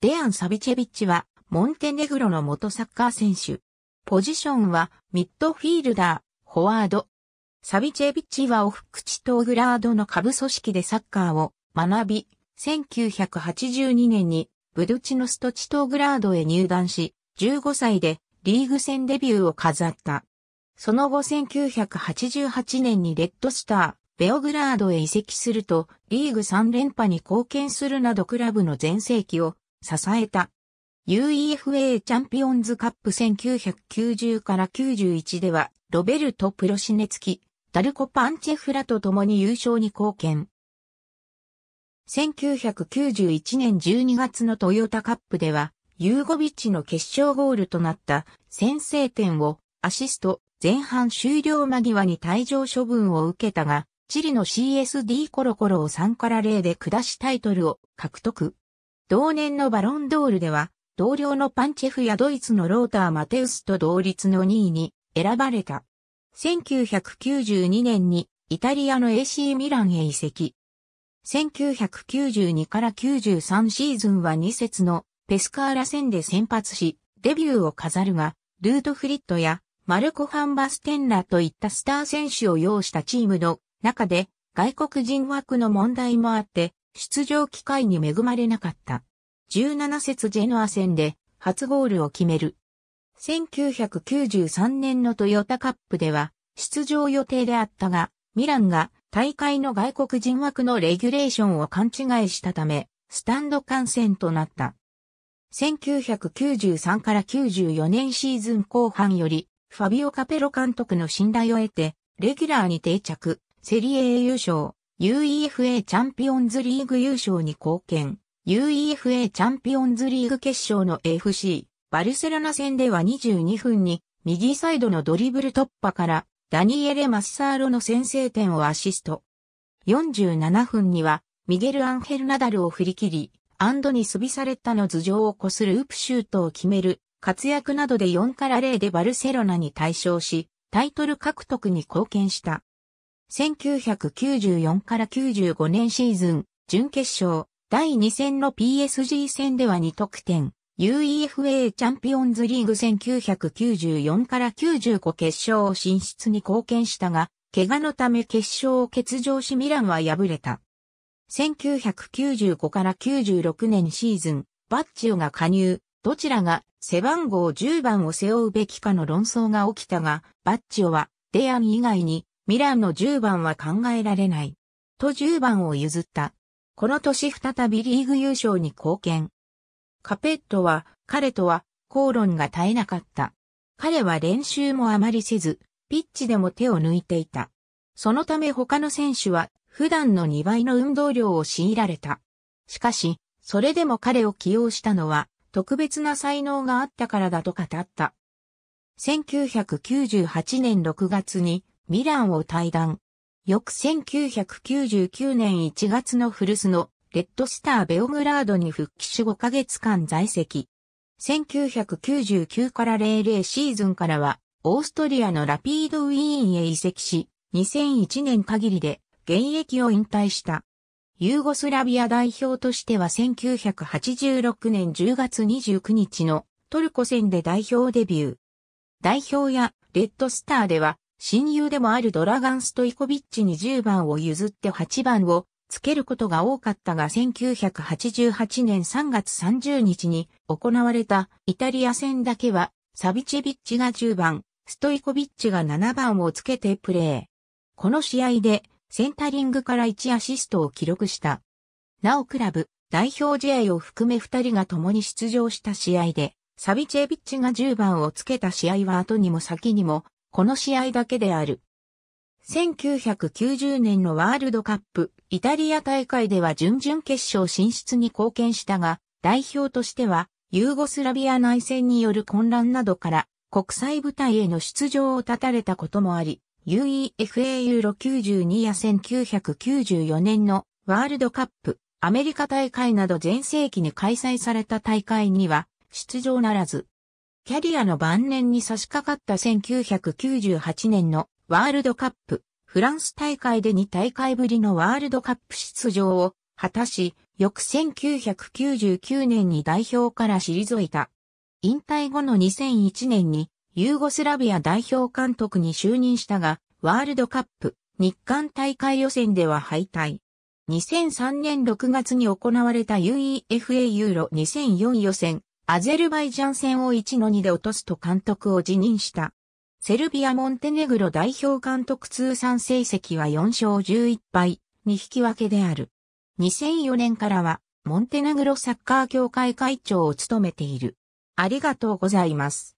デアン・サビチェビッチは、モンテネグロの元サッカー選手。ポジションは、ミッドフィールダー、フォワード。サビチェビッチはオフクチトーグラードの下部組織でサッカーを学び、1982年にブドチノストチトーグラードへ入団し、15歳でリーグ戦デビューを飾った。その後1988年にレッドスター、ベオグラードへ移籍すると、リーグ3連覇に貢献するなどクラブの全盛期を支えた。UEFA チャンピオンズカップ1990から91では、ロベルト・プロシネツキ、ダルコ・パンチェフラと共に優勝に貢献。1991年12月のトヨタカップでは、ユーゴビッチの決勝ゴールとなった先制点をアシスト前半終了間際に退場処分を受けたが、チリの CSD コロコロを3から0で下しタイトルを獲得。同年のバロンドールでは、同僚のパンチェフやドイツのローター・マテウスと同率の2位に選ばれた。1992年にイタリアの AC ミランへ移籍。1992から93シーズンは2節のペスカーラ戦で先発し、デビューを飾るが、ルートフリットやマルコ・ファンバステンラといったスター選手を擁したチームの中で外国人枠の問題もあって出場機会に恵まれなかった。17節ジェノア戦で初ゴールを決める。1993年のトヨタカップでは出場予定であったが、ミランが大会の外国人枠のレギュレーションを勘違いしたため、スタンド観戦となった。1993から94年シーズン後半より、ファビオ・カペロ監督の信頼を得て、レギュラーに定着、セリエ A 優勝、UEFA チャンピオンズリーグ優勝に貢献。UEFA チャンピオンズリーグ決勝の FC、バルセロナ戦では22分に、右サイドのドリブル突破から、ダニエレ・マッサーロの先制点をアシスト。47分には、ミゲル・アンヘル・ナダルを振り切り、アンドニスビサレッタの頭上を越すウープシュートを決める、活躍などで4から0でバルセロナに対勝し、タイトル獲得に貢献した。1994から95年シーズン、準決勝、第2戦の PSG 戦では2得点、UEFA チャンピオンズリーグ1994から95決勝進出に貢献したが、怪我のため決勝を欠場しミランは敗れた。1995から96年シーズン、バッチオが加入、どちらが背番号10番を背負うべきかの論争が起きたが、バッチオは、デアン以外に、ミランの10番は考えられない。と10番を譲った。この年再びリーグ優勝に貢献。カペットは、彼とは、口論が絶えなかった。彼は練習もあまりせず、ピッチでも手を抜いていた。そのため他の選手は、普段の2倍の運動量を強いられた。しかし、それでも彼を起用したのは、特別な才能があったからだと語った。1998年6月にミランを退団。翌1999年1月の古巣のレッドスターベオグラードに復帰し5ヶ月間在籍。1999から00シーズンからは、オーストリアのラピードウィーンへ移籍し、2001年限りで現役を引退した。ユーゴスラビア代表としては1986年10月29日のトルコ戦で代表デビュー。代表やレッドスターでは親友でもあるドラガン・ストイコビッチに10番を譲って8番をつけることが多かったが1988年3月30日に行われたイタリア戦だけはサビチェビッチが10番、ストイコビッチが7番をつけてプレー。この試合でセンタリングから1アシストを記録した。なおクラブ、代表試合を含め2人が共に出場した試合で、サビチェビッチが10番をつけた試合は後にも先にもこの試合だけである。1990年のワールドカップ、イタリア大会では準々決勝進出に貢献したが、代表としては、ユーゴスラビア内戦による混乱などから、国際舞台への出場を断たれたこともあり、UEFA ユーロ92や1994年のワールドカップ、アメリカ大会など全盛期に開催された大会には出場ならず、キャリアの晩年に差し掛かった1998年のワールドカップ、フランス大会で2大会ぶりのワールドカップ出場を果たし、翌1999年に代表から退いた。引退後の2001年にユーゴスラビア代表監督に就任したが、ワールドカップ日韓大会予選では敗退。2003年6月に行われた UEFA ユーロ2004予選アゼルバイジャン戦を1-2で落とすと監督を辞任した。セルビア・モンテネグロ代表監督通算成績は4勝11敗、2引き分けである。2004年からは、モンテネグロサッカー協会会長を務めている。ありがとうございます。